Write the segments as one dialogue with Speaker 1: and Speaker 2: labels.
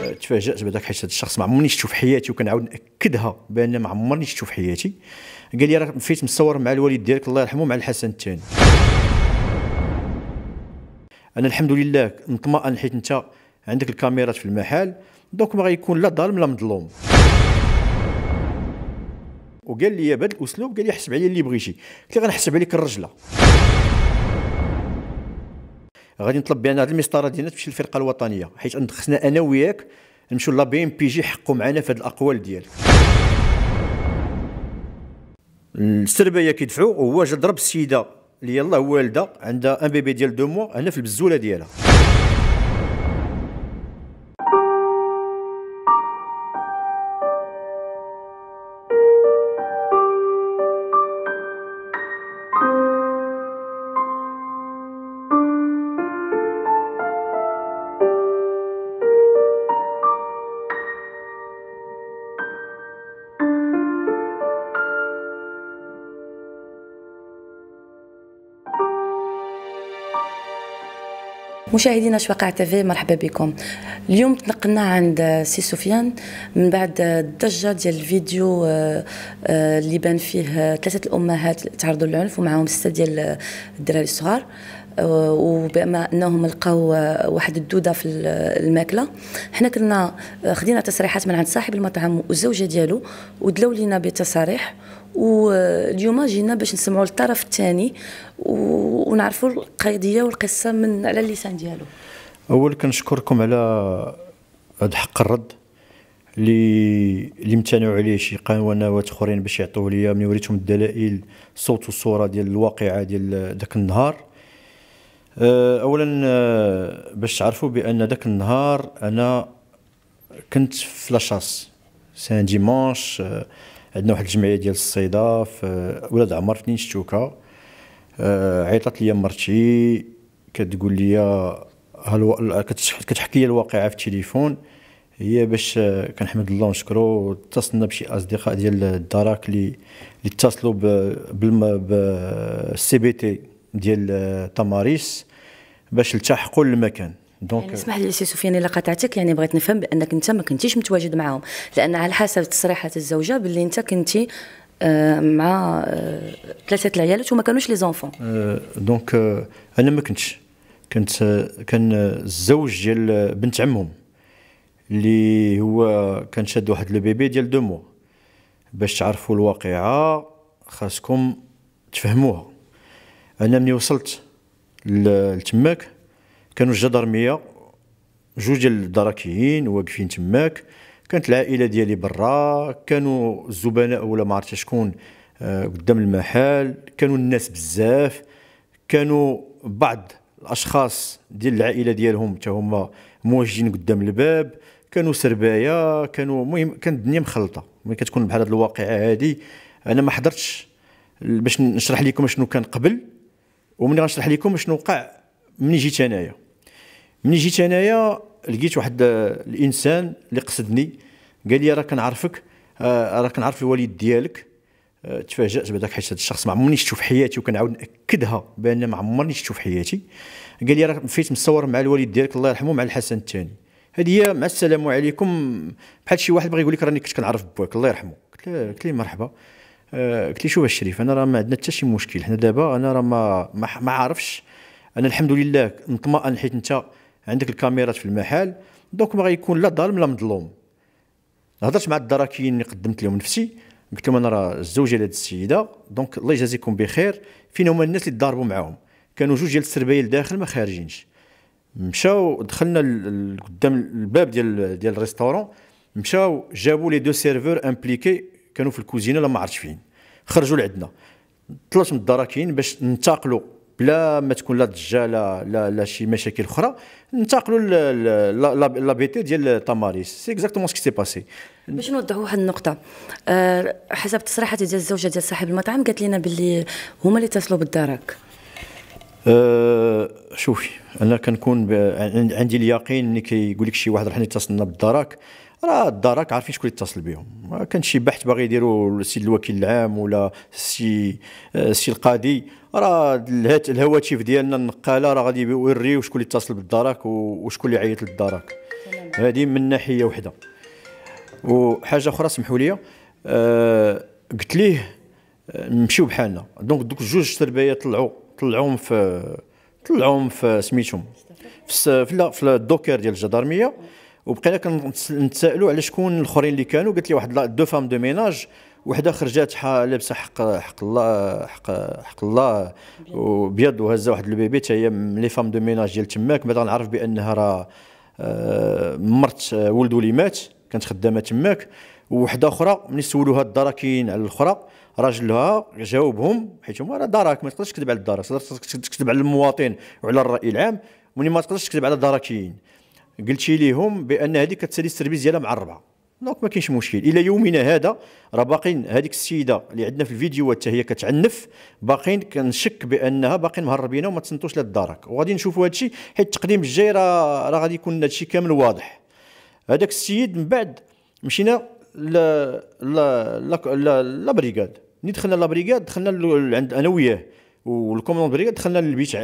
Speaker 1: أه، تفاجات بهذاك حيت هذا الشخص ما عمرني شفتو في حياتي وكنعاود ناكدها بان ما عمرني شفتو في حياتي قال لي راه فيت مصور مع الوالد ديالك الله يرحمه مع الحسن الثاني انا الحمد لله مطمئن حيت انت عندك الكاميرات في المحل دونك ما غيكون لا ظالم لا مظلوم وقال لي بهذا الاسلوب قال لي حسب عليا اللي بغيتي قلت له غنحسب عليك الرجله غادي نطلب بان هذه المسطره ديالنا تمشي للفرقه الوطنيه حيت خصنا انا وياك نمشيو لا بي ام بي جي يحقوا معنا في هذه الاقوال ديالك السربيه كيدفعوا هو جا ضرب السيده اللي يلاه والده عندها ان بيبي ديال دو موا هنا في البزوله ديالها
Speaker 2: مشاهدينا شواقع تيفي مرحبا بكم اليوم تنقلنا عند سي سفيان من بعد الضجه ديال الفيديو آه، آه، اللي بان فيه ثلاثه الامهات تعرضوا للعنف ومعهم سته ديال الدراري الصغار آه، وبما انهم لقاو واحد الدوده في الماكله حنا كنا خدينا تصريحات من عند صاحب المطعم والزوجه ديالو ودلوا لينا بتصاريح واليوم جينا باش نسمعوا الطرف الثاني ونعرفوا القضيه والقصه من على اللسان ديالو
Speaker 1: اول كنشكركم على هذا حق الرد اللي اللي امتنعوا عليه شي قنوات اخرين باش يعطوه ليا ملي وريتهم الدلائل الصوت والصوره ديال الواقعه ديال ذاك النهار أه، اولا أه، باش تعرفوا بان ذاك النهار انا كنت في لاشاس سان ديمونش أه، عندنا واحد الجمعيه ديال الصيده في ولاد عمر في شتوكا آه، عيطات لي مرتي كتقول لي هلو... كتحكي لي الواقعه في التليفون هي باش آه، كنحمد الله ونشكرو اتصلنا بشي اصدقاء ديال الدراك اللي اتصلوا بالسي بي تي ديال آه، تماريس باش التحقوا للمكان دونك يعني euh, اسمح لي
Speaker 2: سي سفيان الا قطعتك يعني بغيت نفهم بانك انت ما كنتيش متواجد معاهم لان على حسب تصريحات الزوجه باللي انت كنتي آه، مع آه، ثلاثه العيالات وما كانوش لي زونفون
Speaker 1: دونك euh, euh، انا ما كنتش كنت كان الزوج ديال بنت عمهم اللي هو كان شاد واحد لو بيبي ديال دو موا باش تعرفوا الواقعه خاصكم تفهموها انا ملي وصلت لتماك كانوا الجدرميه جوج ديال الدراكيين واقفين تماك كانت العائله ديالي برا كانوا الزبناء ولا ما عرفتش شكون آه، قدام المحل كانوا الناس بزاف كانوا بعض الاشخاص ديال العائله ديالهم حتى هما موجهين قدام الباب كانوا سربايه كانوا المهم كانت الدنيا مخلطه ملي كتكون بحال هاد الواقعه هادي انا ما حضرتش باش نشرح لكم شنو كان قبل ومني غنشرح لكم شنو وقع مني جيت انايا ملي جيت انايا لقيت واحد الانسان اللي قصدني قال لي راه كنعرفك آه، راه كنعرف الوالد ديالك آه، تفاجات بهذاك حيت هذا الشخص ما عمرني شفتو في حياتي وكنعاود ناكدها بان ما عمرني شفتو في حياتي قال لي راه فيت مصور مع الوالد ديالك الله يرحمه مع الحسن الثاني هذه هي مع السلام عليكم بحال شي واحد بغى يقول لك راني كنت كنعرف بواك الله يرحمه قلت له قلت له مرحبا آه، قلت له شوف الشريف انا راه ما عندنا حتى شي مشكل حنا دابا انا راه ما ما عارفش انا الحمد لله مطمئن حيت انت عندك الكاميرات في المحل دونك ما غيكون لا ظالم لا مظلوم هضرت مع الدراكيين اللي قدمت لهم نفسي قلت لهم انا راه الزوجه ديال السيده دونك الله يجازيكم بخير فين هما الناس اللي تضاربوا معاهم كانوا جوج ديال السربايل داخل ما خارجينش مشاو دخلنا قدام الباب ديال ديال الريستورون مشاو جابوا لي دو سيرفور امبليكي كانوا في الكوزينه ولا ما عرفتش فين خرجوا لعندنا طلعت من الدراكين باش ننتقلوا بلا ما تكون لا ضجه لا لا, لا شي مشاكل اخرى ننتقلوا لا بي تي ديال تماريس سي اكزاكتومون سكي سي باسي
Speaker 2: باش نوضحوا واحد النقطه آه، حسب تصريحات ديال الزوجه ديال صاحب المطعم قالت لنا باللي هما اللي اتصلوا بالدرك
Speaker 1: أه شوفي انا كنكون عندي اليقين ملي كيقول لك شي واحد رحنا اتصلنا بالدرك راه الدرك عارفين شكون يتصل بهم كان شي بحث باغي يديروا السيد الوكيل العام ولا السي السي آه، القاضي راه الهواتف ديالنا النقاله راه غادي يوريو شكون اللي اتصل بالدرك وشكون اللي عيط للدرك هذه من ناحيه وحده وحاجه اخرى سمحوا لي آه قلت ليه آه، نمشيو بحالنا دونك دوك جوج تربيه طلعوا طلعوهم في طلعوهم في سميتهم في لا في الدوكر ديال الجدارميه وبقينا كنتسائلوا على شكون الاخرين اللي كانوا قالت لي واحد دو فام دو ميناج وحده خرجات لابسه حق حق الله حق حق الله وبيض وهزه واحد البيبي حتى هي لي فام دو ميناج ديال تماك بعد غنعرف بانها راه آه، مرت آه، ولد اللي مات كانت خدامه تماك وحده اخرى ملي سولوها الدراكين على الاخرى راجلها جاوبهم حيت هما راه دراك ما تقدرش تكذب على الدراك تقدر تكذب على المواطن وعلى الراي العام ملي ما تقدرش تكذب على الدراكين قلتي ليهم بان هذه كتسالي السربيز ديالها معربه دونك ما كاينش مشكل الى يومنا هذا راه باقين هذيك السيده اللي عندنا في الفيديوهات حتى هي كتعنف باقين كنشك بانها باقين مهربينا وما تسنتوش الدارك وغادي نشوفوا هذا الشيء حيت التقديم الجاي راه راه غادي يكون هذا الشيء كامل واضح هذاك السيد من بعد مشينا ل ل ل لابريغاد ملي دخلنا لابريكاد دخلنا عند انا وياه والكوموند بريكاد دخلنا للبيت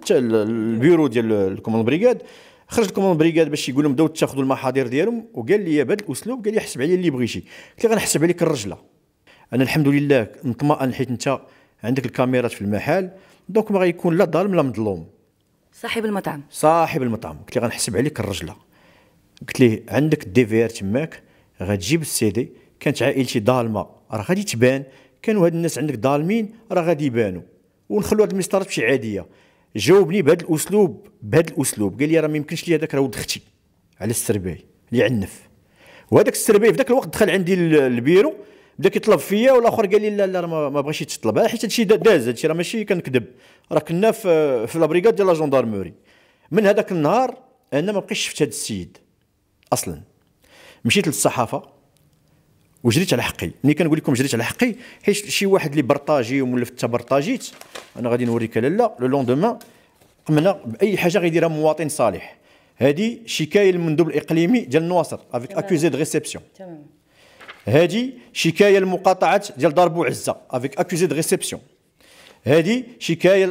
Speaker 1: البيرو ديال الكوموند بريكاد خرج لكم من بريغاد باش يقول لهم بداو تاخذوا المحاضر ديالهم وقال لي بهذا الاسلوب قال لي حسب عليا اللي بغيتي قلت له غنحسب عليك الرجله انا الحمد لله مطمئن حيت انت عندك الكاميرات في المحل دونك ما غيكون لا ظالم لا مظلوم
Speaker 2: صاحب المطعم
Speaker 1: صاحب المطعم قلت له غنحسب عليك الرجله قلت له عندك الدي في ار تماك غتجيب السي دي كانت عائلتي ظالمه راه غادي تبان كانوا هاد الناس عندك ظالمين راه غادي يبانوا ونخلوا هاد المسطرات ماشي عاديه جاوبني بهذا الاسلوب بهذا الاسلوب قال لي راه ما يمكنش لي هذاك راه ولد اختي على السرباي اللي عنف وهذاك السرباي في ذاك الوقت دخل عندي البيرو بدا كيطلب فيا والاخر قال لي لا لا راه ما بغاش يتطلب آه، حيت هادشي داز هادشي راه ماشي كنكذب راه كنا في في لابريغاد ديال لا جوندارموري من هذاك النهار انا ما بقيتش شفت هذا السيد اصلا مشيت للصحافه وجريت على حقي ملي كنقول لكم جريت على حقي حيت شي واحد اللي برطاجي ومولف حتى برطاجيت انا غادي نوريك لا لو لوندومان قمنا باي حاجه غيديرها مواطن صالح هذه شكايه المندوب الاقليمي ديال النواصر افيك اكوزي دو ريسبسيون تمام هذه شكايه المقاطعه ديال دار بوعزه افيك اكوزي دو ريسبسيون هذه شكايه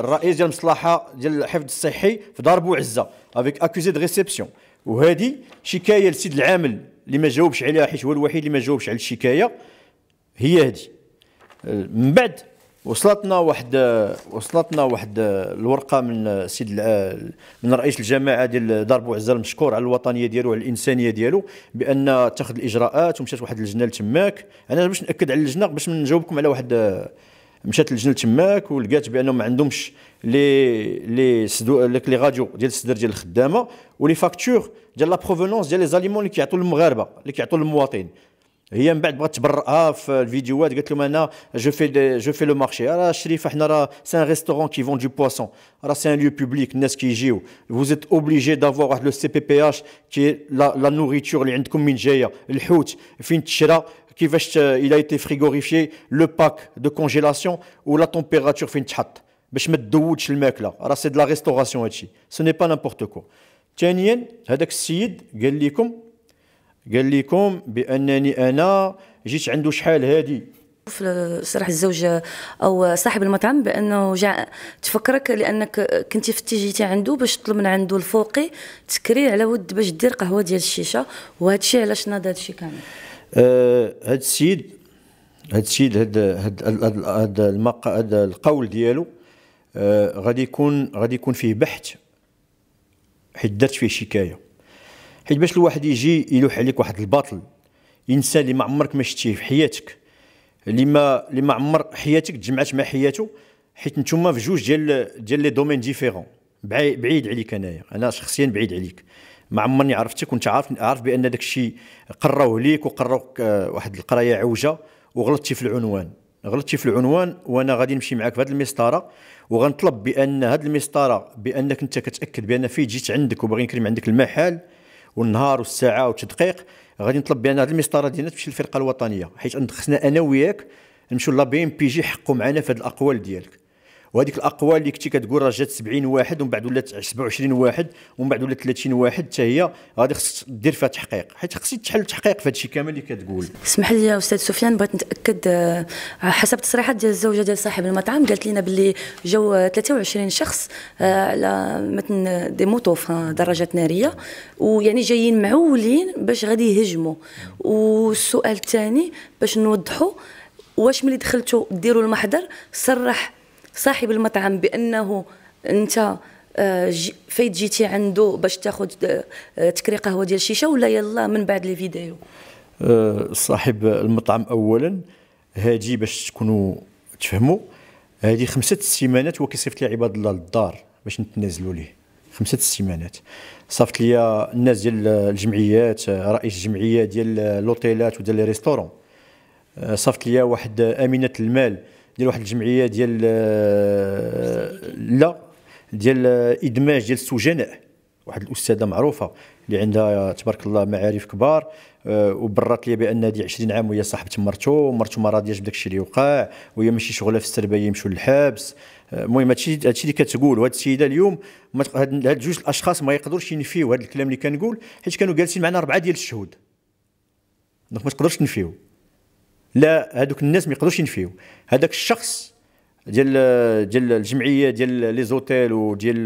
Speaker 1: الرئيس ديال المصلحه ديال الحفظ الصحي في دار بوعزه افيك اكوزي دو ريسبسيون وهذه شكايه لسيد العامل اللي ما جاوبش عليها حيت هو الوحيد اللي ما جاوبش على الشكايه هي هذه من بعد وصلتنا واحد وصلتنا واحد الورقه من سيد من رئيس الجماعه ديال دار بوعزه المشكور على الوطنيه ديالو على الانسانيه ديالو بان اتخذ الاجراءات ومشات واحد اللجنه لتماك انا باش ناكد على اللجنه باش نجاوبكم على واحد مشات للجنل تماك ولقات بانهم ما عندهمش لي لي سدو لي راديو ديال الصدر ديال الخدامه ولي فاكتور ديال لا بروفونونس ديال لي زاليمون اللي كيعطوا للمغاربه اللي كيعطوا للمواطن هي من بعد بغات تبرئها في الفيديوهات قالت لهم انا جو في جو في لو مارشي راه الشريف حنا راه سي ان ريستورون كي فون دي بواسون راه سي ان ليو بوبليك الناس كيجيو فوزيت اوبليجي obligé واحد لو سي بي بي اش كي لا نوريتور اللي عندكم من جايه الحوت فين تشرى كيفاش الى ايتي فريغوريفيي لو باك دو كونجيلاسيون ولا تومبيراتور فين تحط باش ما تدودش الماكله راه سي دو لا ريستوراسيون هادشي سو ني با نامبورت كو ثانيا هذاك السيد قال لكم قال لكم بانني انا جيت عنده شحال هادي
Speaker 2: شرح الزوج او صاحب المطعم بانه جا تفكرك لانك كنتي فتي جيتي عنده باش تطلب من عنده الفوقي تكري على ود باش دير قهوه ديال الشيشه وهذا الشيء علاش ناض هذا الشيء كامل
Speaker 1: آه، هاد السيد هاد السيد هاد هاد, هاد, هاد, المق... هاد القول ديالو آه غادي يكون غادي يكون فيه بحث حيت درت فيه شكايه حيت باش الواحد يجي يلوح عليك واحد الباطل انسان اللي ما عمرك ما شتيه في حياتك اللي ما اللي ما عمر حياتك تجمعات مع حياته حيت نتوما في جوج ديال ديال لي دومين ديفيرون بعيد عليك انايا انا شخصيا بعيد عليك ما عمرني عرفتك وانت عارف عارف بان داك الشيء قراوه ليك وقراوك آه، واحد القرايه عوجه وغلطتي في العنوان غلطتي في العنوان وانا غادي نمشي معاك في هذه المسطره وغنطلب بان هذه المسطره بانك انت كتاكد بان في جيت عندك وباغي نكرم عندك المحل والنهار والساعه والتدقيق غادي نطلب بان هذه المسطره ديالنا تمشي للفرقه الوطنيه حيت خصنا انا وياك نمشيو لا بي ام بي جي حقوا معنا في هذه الاقوال ديالك وهذيك الاقوال اللي كنتي كتقول راه جات 70 واحد ومن بعد ولات 27 واحد ومن بعد ولات 30 واحد حتى هي غادي خصك دير فيها تحقيق حيت خصك تحل تحقيق في هادشي كامل اللي كتقول
Speaker 2: اسمح لي يا استاذ سفيان بغيت نتاكد آه، حسب التصريحات ديال الزوجه ديال صاحب المطعم قالت لنا باللي جاو 23 شخص آه، على متن دي موتو في آه، دراجات ناريه ويعني جايين معولين باش غادي يهجموا والسؤال الثاني باش نوضحوا واش ملي دخلتوا ديروا المحضر صرح صاحب المطعم بانه انت آه، فايت جيتي عنده باش تاخذ آه، تكري قهوه ديال الشيشه ولا يلا من بعد لي فيديو
Speaker 1: آه، صاحب المطعم اولا هادي باش تكونوا تفهموا هذه خمسه السيمانات هو كيصيفط لي عباد الله للدار باش نتنازلوا ليه خمسه السيمانات صافت لي الناس ديال الجمعيات رئيس الجمعيه ديال لوتيلات وديال لي ريستورون صافت لي واحد امينه المال ديال واحد الجمعيه ديال آه، لا ديال آه، ادماج ديال السجناء واحد الاستاذه معروفه اللي عندها تبارك الله معارف كبار آه، وبرات لي بان هذه 20 عام وهي صاحبه مرتو ومرته ما راضياش بداك الشيء اللي وقع وهي ماشي شغله في السربيه يمشوا للحبس المهم هادشي هادشي اللي كتقول وهاد السيده اليوم هاد جوج الاشخاص ما يقدروش ينفيو هاد الكلام اللي كنقول حيت كانوا جالسين معنا اربعه ديال الشهود دونك ما تقدرش تنفيو لا هذوك الناس ما يقدروش ينفيو هذاك الشخص ديال ديال الجمعيه ديال لي زوتيل وديال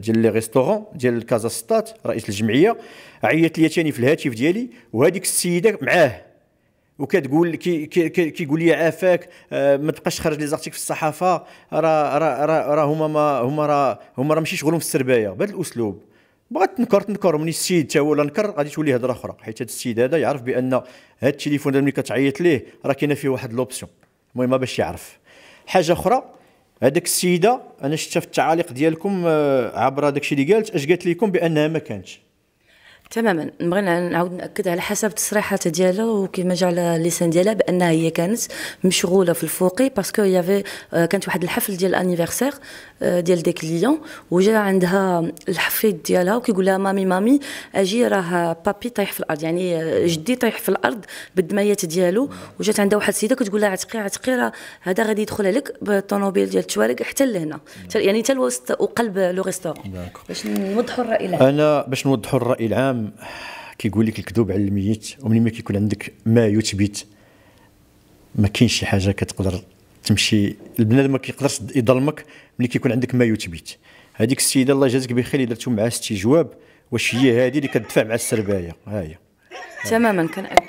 Speaker 1: ديال لي ريستورون ديال كازا ستات رئيس الجمعيه عيط لي ثاني في الهاتف ديالي وهذيك السيده معاه وكتقول كي كيقول كي لي عافاك آه، ما تبقاش خرج لي زارتيك في الصحافه راه راه راه هما ما هما راه هما راه ماشي شغلهم في السربايه بهذا الاسلوب بغات تنكر تنكر من السيد تا هو لا نكر غادي تولي هضره اخرى حيت هذا السيد هذا يعرف بان هذا التليفون ملي كتعيط ليه راه كاينه فيه واحد لوبسيون المهم باش يعرف حاجه اخرى هذاك السيده انا شفت التعاليق ديالكم آه، عبر هذاك الشيء اللي قالت اش قالت لكم بانها ما كانتش
Speaker 2: تماما نبغي نعاود ناكد على حسب تصريحات ديالها وكما جا على اللسان ديالها بانها هي كانت مشغوله في الفوقي باسكو آه، يافي كانت واحد الحفل ديال الانيفرسير آه، ديال دي كليون وجا عندها الحفيد ديالها وكيقول لها مامي مامي اجي راه بابي طايح في الارض يعني آه، جدي طايح في الارض بالدميات ديالو وجات عندها واحد السيده كتقول لها عتقي عتقي راه هذا غادي يدخل عليك بالطوموبيل ديال التوارق حتى لهنا يعني حتى الوسط وقلب لو ريستورون باش نوضحوا الراي العام
Speaker 1: انا باش نوضحوا الراي العام الاسلام كيقول لك الكذوب على الميت وملي ما كيكون عندك ما يثبت ما كاينش شي حاجه كتقدر تمشي البنادم ما كيقدرش يظلمك ملي كيكون عندك ما يثبت هذيك السيده الله يجازيك بخير اللي درتو معها استجواب واش هي هذه اللي كتدفع مع السربايه ها هي
Speaker 2: تماما كنأكد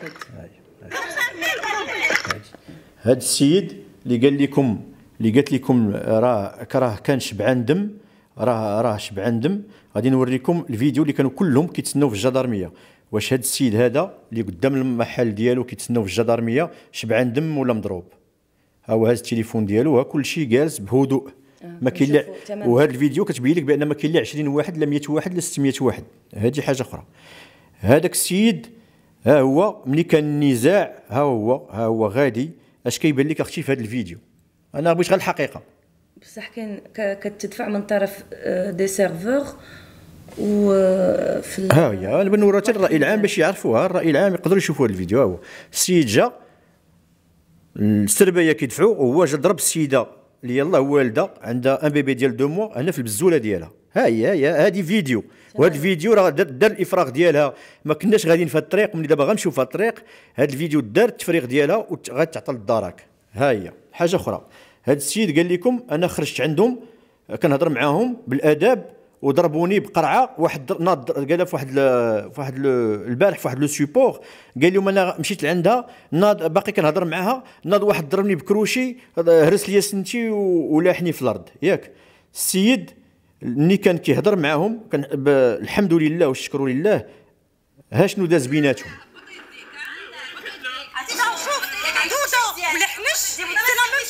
Speaker 1: هذا السيد اللي قال لكم اللي قالت لكم راه كراه كان شبعان دم راه راه شبعان دم غادي نوريكم الفيديو اللي كانوا كلهم كيتسناو في الجدارميه واش هاد السيد هذا اللي قدام المحل ديالو كيتسناو في الجدارميه شبعان دم ولا مضروب ها هو هاز التليفون ديالو ها كلشي جالس بهدوء آه، ما كاين لا وهذا الفيديو كتبين لك بان ما كاين لا 20 واحد لا 100 واحد لا 600 واحد هذه حاجه اخرى هذاك السيد ها هو ملي كان النزاع ها هو ها هو غادي اش كيبان لك اختي في هذا الفيديو انا بغيت غير الحقيقه
Speaker 2: بصح كاين كتدفع من طرف دي آه، سيرفور
Speaker 1: و آه، في ها هي البنوره آه، الراي العام باش يعرفوها الراي العام يقدروا يشوفوا الفيديو هو السيد جا السربيه كيدفعوا وهو جا ضرب السيده اللي يلاه والده عندها ان بيبي ديال دو موا هنا في البزوله ديالها ها هي هي هذه فيديو وهذا الفيديو راه دار الافراغ ديالها ما كناش غاديين في الطريق ملي دابا غنمشيو في الطريق هذا الفيديو دار التفريغ ديالها وغتعطى للدرك ها هي حاجه اخرى هذا السيد قال لكم انا خرجت عندهم كنهضر معاهم بالاداب وضربوني بقرعه واحد ناض قالها في واحد في واحد البارح في واحد لو سيبور قال لهم انا مشيت لعندها ناض باقي كنهضر معاها ناض واحد ضربني بكروشي هرس لي سنتي ولاحني في الارض ياك السيد ملي كان كيهضر معاهم كان الحمد لله والشكر لله ها شنو داز بيناتهم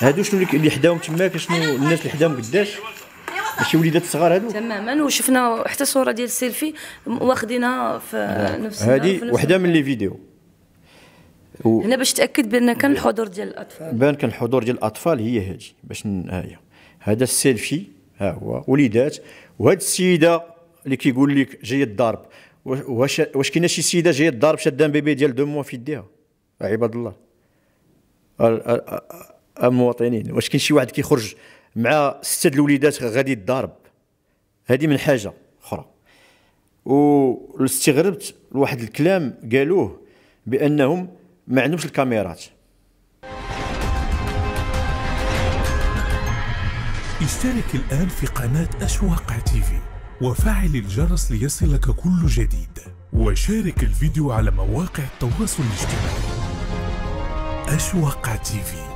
Speaker 1: هادو شنو اللي حداهم تماك شنو الناس اللي حداهم قداش ماشي وليدات صغار هادو
Speaker 2: تماما وشفنا حتى صوره ديال السيلفي واخدينها في آه. نفس هادي وحده
Speaker 1: من لي فيديو و...
Speaker 2: هنا باش تاكد بان كان الحضور ديال الاطفال
Speaker 1: بان كان الحضور ديال الاطفال هي هادي باش ها هي هذا السيلفي ها هو وليدات وهاد السيده اللي كيقول لك جايه الضرب واش واش كاينه شي سيده جايه الضرب شاده بيبي ديال دو موا في يديها عباد الله المواطنين واش كاين شي واحد كيخرج مع سته الوليدات غادي يتضارب هذه من حاجه اخرى واستغربت لواحد الكلام قالوه بانهم ما عندهمش الكاميرات اشترك الآن في قناة أشواق
Speaker 2: تيفي وفعل الجرس ليصلك كل جديد وشارك الفيديو على مواقع التواصل الاجتماعي أشواق تيفي